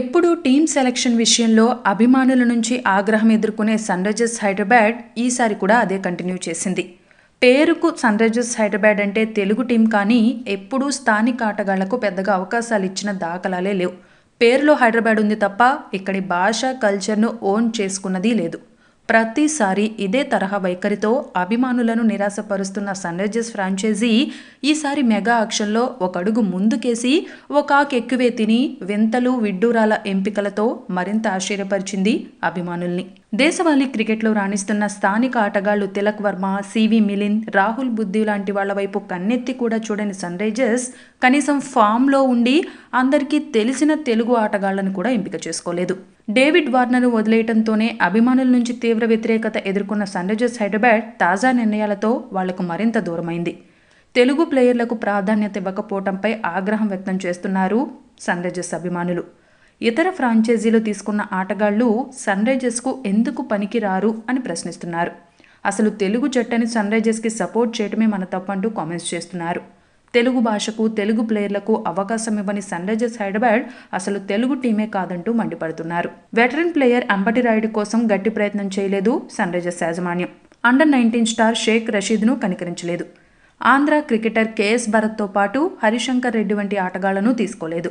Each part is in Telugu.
ఎప్పుడూ టీం సెలక్షన్ విషయంలో అభిమానుల నుంచి ఆగ్రహం ఎదుర్కొనే సన్రైజర్స్ హైదరాబాద్ ఈసారి కూడా అదే కంటిన్యూ చేసింది పేరుకు సన్రైజర్స్ హైదరాబాద్ అంటే తెలుగు టీం కానీ ఎప్పుడూ స్థానిక ఆటగాళ్లకు పెద్దగా అవకాశాలు ఇచ్చిన దాఖలాలే లేవు పేరులో హైదరాబాద్ ఉంది తప్ప ఇక్కడి భాష కల్చర్ను ఓన్ చేసుకున్నది లేదు ప్రతిసారి ఇదే తరహా వైఖరితో అభిమానులను నిరాశపరుస్తున్న సన్ రైజర్స్ ఫ్రాంచైజీ ఈసారి మెగా ఆక్షన్లో ఒక అడుగు ముందుకేసి ఒక ఆకెక్కువే తిని వింతలు విడ్డూరాల ఎంపికలతో మరింత ఆశ్చర్యపరిచింది అభిమానుల్ని దేశవాళీ క్రికెట్లో రాణిస్తున్న స్థానిక ఆటగాళ్లు తిలక్ వర్మ సివి మిలిన్ రాహుల్ బుద్ధి లాంటి వాళ్ల వైపు కన్నెత్తి కూడా చూడని సన్ రైజర్స్ కనీసం ఫామ్లో ఉండి అందరికీ తెలిసిన తెలుగు ఆటగాళ్లను కూడా ఎంపిక చేసుకోలేదు డేవిడ్ వార్నర్ వదిలేయటంతోనే అభిమానుల నుంచి తీవ్ర వ్యతిరేకత ఎదుర్కొన్న సన్రైజర్స్ హైదరాబాద్ తాజా నిర్ణయాలతో వాళ్లకు మరింత దూరమైంది తెలుగు ప్లేయర్లకు ప్రాధాన్యత ఇవ్వకపోవటంపై ఆగ్రహం వ్యక్తం చేస్తున్నారు సన్రైజర్స్ అభిమానులు ఇతర ఫ్రాంచైజీలు తీసుకున్న ఆటగాళ్లు సన్రైజర్స్కు ఎందుకు పనికిరారు అని ప్రశ్నిస్తున్నారు అసలు తెలుగు జట్టని సన్రైజర్స్కి సపోర్ట్ చేయటమే మన తప్పంటూ కామెంట్స్ చేస్తున్నారు తెలుగు భాషకు తెలుగు ప్లేయర్లకు అవకాశం ఇవ్వని సన్ రైజర్స్ హైదరాబాద్ అసలు తెలుగు టీమే కాదంటూ మండిపడుతున్నారు వెటరన్ ప్లేయర్ అంబటి రాయుడు కోసం గట్టి ప్రయత్నం చేయలేదు సన్ రైజర్స్ యాజమాన్యం అండర్ నైన్టీన్ స్టార్ షేక్ రషీద్ను కనికరించలేదు ఆంధ్ర క్రికెటర్ కేఎస్ భరత్తో పాటు హరిశంకర్ రెడ్డి వంటి ఆటగాళ్లను తీసుకోలేదు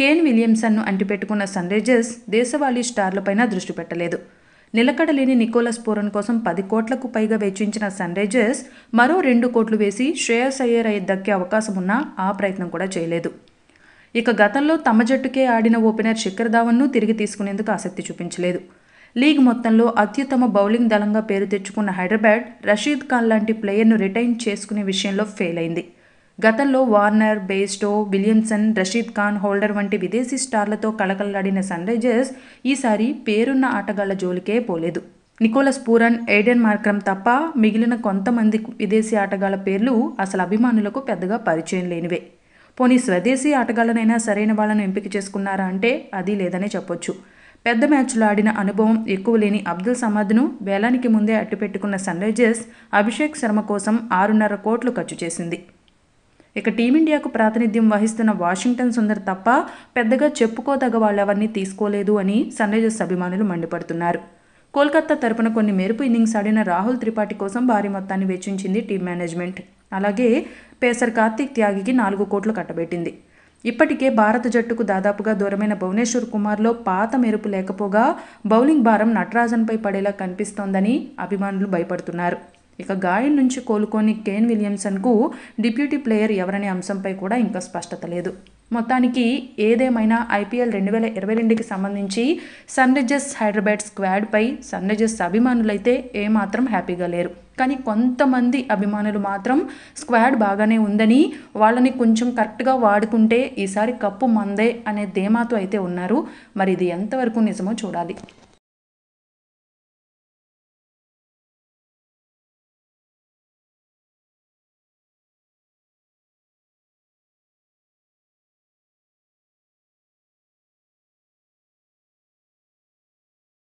కేన్ విలియమ్సన్ను అంటిపెట్టుకున్న సన్ రైజర్స్ దేశవాళీ స్టార్లపైన దృష్టి పెట్టలేదు నిలకడలేని నికోలస్ పూరన్ కోసం పది కోట్లకు పైగా వెచ్చించిన సన్ రైజర్స్ మరో రెండు కోట్లు వేసి శ్రేయస్ అయ్యర్ దక్కే అవకాశం ఉన్నా ఆ ప్రయత్నం కూడా చేయలేదు ఇక గతంలో తమ జట్టుకే ఆడిన ఓపెనర్ శిఖర్ ధావన్ను తిరిగి తీసుకునేందుకు ఆసక్తి చూపించలేదు లీగ్ మొత్తంలో అత్యుత్తమ బౌలింగ్ దళంగా పేరు తెచ్చుకున్న హైదరాబాద్ రషీద్ ఖాన్ లాంటి ప్లేయర్ను రిటైన్ చేసుకునే విషయంలో ఫెయిల్ అయింది గతంలో Warner Bairstow Williamson Rashid Khan Holder వంటి విదేశీ స్టార్లతో కళకళలాడిన రైజర్స్ ఈసారి పేరున్న ఆటగాళ్ల జోలికే పోలేదు నికోలస్ పూరన్ ఎయిడెన్ మార్క్రమ్ తప్ప మిగిలిన కొంతమంది విదేశీ ఆటగాళ్ల పేర్లు అసలు అభిమానులకు పెద్దగా పరిచయం లేనివే పోనీ స్వదేశీ ఆటగాళ్లనైనా సరైన వాళ్ళను ఎంపిక చేసుకున్నారా అంటే అది లేదనే చెప్పొచ్చు పెద్ద మ్యాచ్లో ఆడిన అనుభవం ఎక్కువ లేని అబ్దుల్ సమద్ను వేలానికి ముందే అట్టుపెట్టుకున్న రైజర్స్ అభిషేక్ శర్మ కోసం ఆరున్నర కోట్లు ఖర్చు చేసింది ఇక టీమిండియాకు ప్రాతినిధ్యం వహిస్తున్న వాషింగ్టన్ సుందర్ తప్ప పెద్దగా వాళ్ళు అవన్నీ తీసుకోలేదు అని సన్ రైజర్స్ అభిమానులు మండిపడుతున్నారు కోల్కతా తరపున కొన్ని మెరుపు ఇన్నింగ్స్ ఆడిన రాహుల్ త్రిపాఠి కోసం భారీ మొత్తాన్ని వెచ్చించింది టీం మేనేజ్మెంట్ అలాగే పేసర్ కార్తీక్ త్యాగికి నాలుగు కోట్లు కట్టబెట్టింది ఇప్పటికే భారత జట్టుకు దాదాపుగా దూరమైన భువనేశ్వర్ కుమార్లో పాత మెరుపు లేకపోగా బౌలింగ్ భారం నటరాజన్పై పడేలా కనిపిస్తోందని అభిమానులు భయపడుతున్నారు ఇక గాయం నుంచి కోలుకొని కేన్ విలియమ్సన్కు డిప్యూటీ ప్లేయర్ ఎవరనే అంశంపై కూడా ఇంకా స్పష్టత లేదు మొత్తానికి ఏదేమైనా ఐపీఎల్ రెండు వేల ఇరవై రెండుకి సంబంధించి సన్ రైజర్స్ హైదరాబాద్ స్క్వాడ్పై సన్ రైజర్స్ అభిమానులైతే ఏమాత్రం హ్యాపీగా లేరు కానీ కొంతమంది అభిమానులు మాత్రం స్క్వాడ్ బాగానే ఉందని వాళ్ళని కొంచెం కరెక్ట్గా వాడుకుంటే ఈసారి కప్పు మందే అనే ధీమాతో అయితే ఉన్నారు మరి ఇది ఎంతవరకు నిజమో చూడాలి